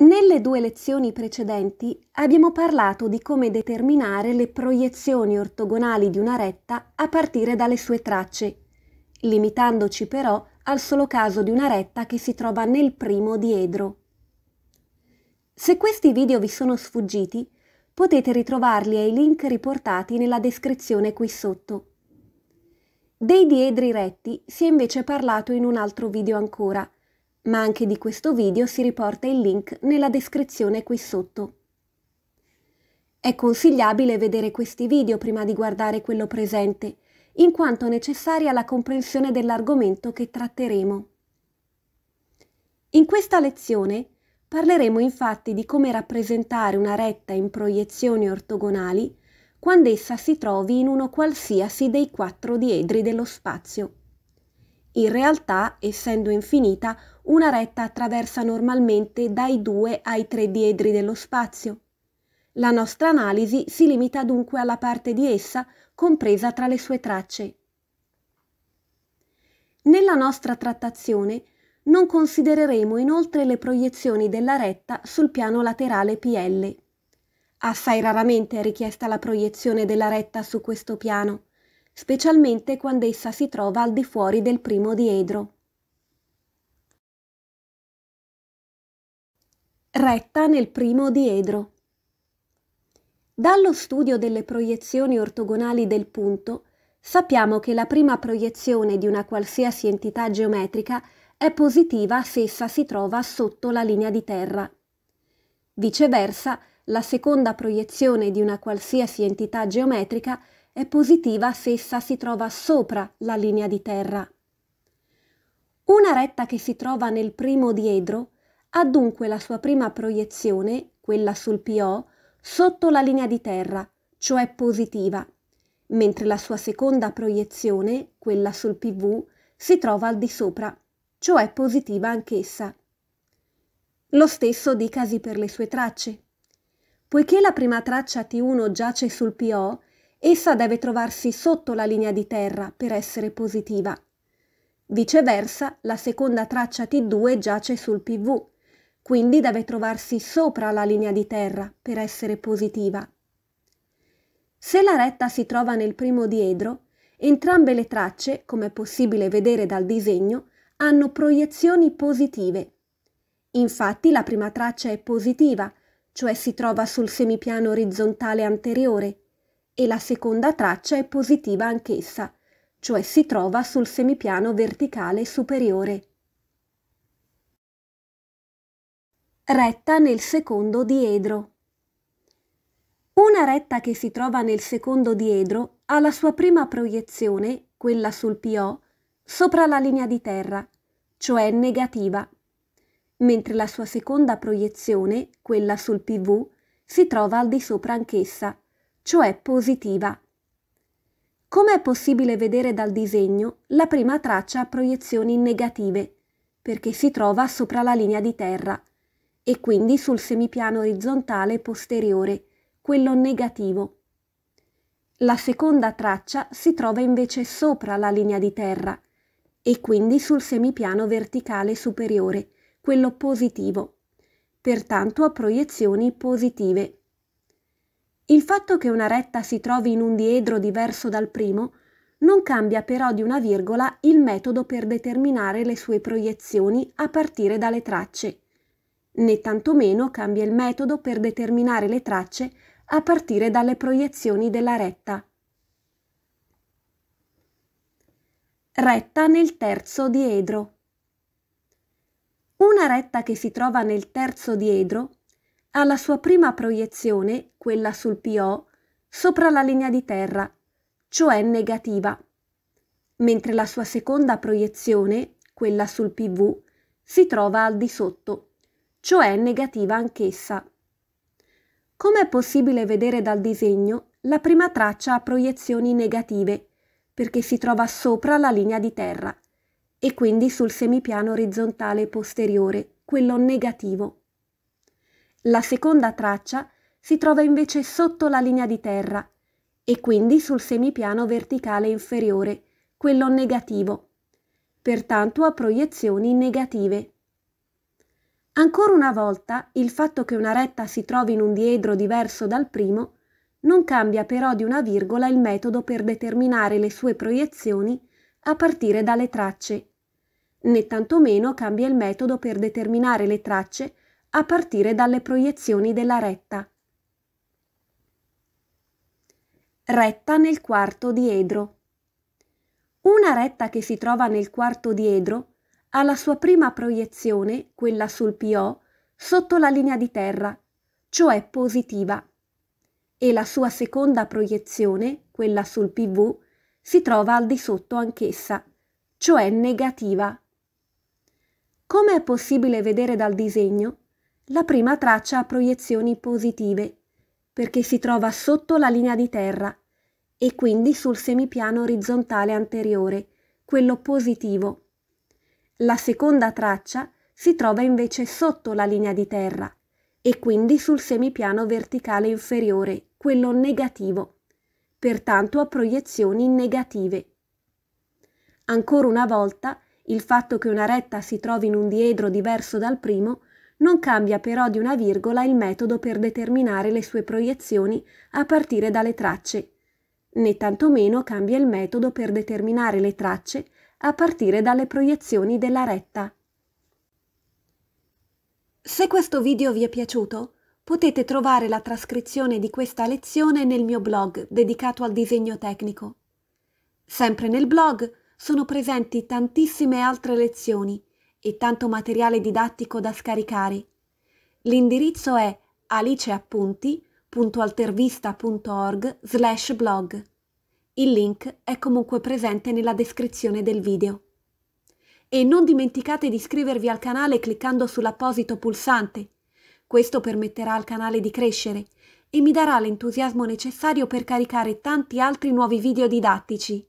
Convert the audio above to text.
Nelle due lezioni precedenti abbiamo parlato di come determinare le proiezioni ortogonali di una retta a partire dalle sue tracce, limitandoci però al solo caso di una retta che si trova nel primo diedro. Se questi video vi sono sfuggiti, potete ritrovarli ai link riportati nella descrizione qui sotto. Dei diedri retti si è invece parlato in un altro video ancora – ma anche di questo video si riporta il link nella descrizione qui sotto. È consigliabile vedere questi video prima di guardare quello presente, in quanto necessaria la comprensione dell'argomento che tratteremo. In questa lezione parleremo infatti di come rappresentare una retta in proiezioni ortogonali quando essa si trovi in uno qualsiasi dei quattro diedri dello spazio. In realtà, essendo infinita, una retta attraversa normalmente dai due ai tre diedri dello spazio. La nostra analisi si limita dunque alla parte di essa compresa tra le sue tracce. Nella nostra trattazione non considereremo inoltre le proiezioni della retta sul piano laterale PL. Assai raramente è richiesta la proiezione della retta su questo piano specialmente quando essa si trova al di fuori del primo diedro. Retta nel primo diedro. Dallo studio delle proiezioni ortogonali del punto sappiamo che la prima proiezione di una qualsiasi entità geometrica è positiva se essa si trova sotto la linea di terra. Viceversa, la seconda proiezione di una qualsiasi entità geometrica è positiva se essa si trova sopra la linea di terra. Una retta che si trova nel primo diedro ha dunque la sua prima proiezione, quella sul PO, sotto la linea di terra, cioè positiva, mentre la sua seconda proiezione, quella sul PV, si trova al di sopra, cioè positiva anch'essa. Lo stesso dicasi per le sue tracce. Poiché la prima traccia T1 giace sul PO, Essa deve trovarsi sotto la linea di terra per essere positiva. Viceversa, la seconda traccia T2 giace sul PV, quindi deve trovarsi sopra la linea di terra per essere positiva. Se la retta si trova nel primo diedro, entrambe le tracce, come è possibile vedere dal disegno, hanno proiezioni positive. Infatti la prima traccia è positiva, cioè si trova sul semipiano orizzontale anteriore, e la seconda traccia è positiva anch'essa, cioè si trova sul semipiano verticale superiore. Retta nel secondo diedro. Una retta che si trova nel secondo diedro ha la sua prima proiezione, quella sul PO, sopra la linea di terra, cioè negativa, mentre la sua seconda proiezione, quella sul PV, si trova al di sopra anch'essa, cioè positiva. Come è possibile vedere dal disegno, la prima traccia ha proiezioni negative, perché si trova sopra la linea di terra, e quindi sul semipiano orizzontale posteriore, quello negativo. La seconda traccia si trova invece sopra la linea di terra e quindi sul semipiano verticale superiore, quello positivo. Pertanto ha proiezioni positive. Il fatto che una retta si trovi in un diedro diverso dal primo non cambia però di una virgola il metodo per determinare le sue proiezioni a partire dalle tracce, né tantomeno cambia il metodo per determinare le tracce a partire dalle proiezioni della retta. Retta nel terzo diedro. Una retta che si trova nel terzo diedro alla sua prima proiezione, quella sul PO, sopra la linea di terra, cioè negativa, mentre la sua seconda proiezione, quella sul PV, si trova al di sotto, cioè negativa anch'essa. Come è possibile vedere dal disegno, la prima traccia ha proiezioni negative, perché si trova sopra la linea di terra, e quindi sul semipiano orizzontale posteriore, quello negativo. La seconda traccia si trova invece sotto la linea di terra e quindi sul semipiano verticale inferiore, quello negativo, pertanto ha proiezioni negative. Ancora una volta, il fatto che una retta si trovi in un diedro diverso dal primo non cambia però di una virgola il metodo per determinare le sue proiezioni a partire dalle tracce, né tantomeno cambia il metodo per determinare le tracce a partire dalle proiezioni della retta. Retta nel quarto diedro. Una retta che si trova nel quarto diedro ha la sua prima proiezione, quella sul PO, sotto la linea di terra, cioè positiva, e la sua seconda proiezione, quella sul PV, si trova al di sotto anch'essa, cioè negativa. Come è possibile vedere dal disegno, la prima traccia ha proiezioni positive, perché si trova sotto la linea di terra e quindi sul semipiano orizzontale anteriore, quello positivo. La seconda traccia si trova invece sotto la linea di terra e quindi sul semipiano verticale inferiore, quello negativo. Pertanto ha proiezioni negative. Ancora una volta, il fatto che una retta si trovi in un diedro diverso dal primo non cambia però di una virgola il metodo per determinare le sue proiezioni a partire dalle tracce, né tantomeno cambia il metodo per determinare le tracce a partire dalle proiezioni della retta. Se questo video vi è piaciuto, potete trovare la trascrizione di questa lezione nel mio blog dedicato al disegno tecnico. Sempre nel blog sono presenti tantissime altre lezioni e tanto materiale didattico da scaricare. L'indirizzo è aliceappunti.altervista.org slash blog. Il link è comunque presente nella descrizione del video. E non dimenticate di iscrivervi al canale cliccando sull'apposito pulsante. Questo permetterà al canale di crescere e mi darà l'entusiasmo necessario per caricare tanti altri nuovi video didattici.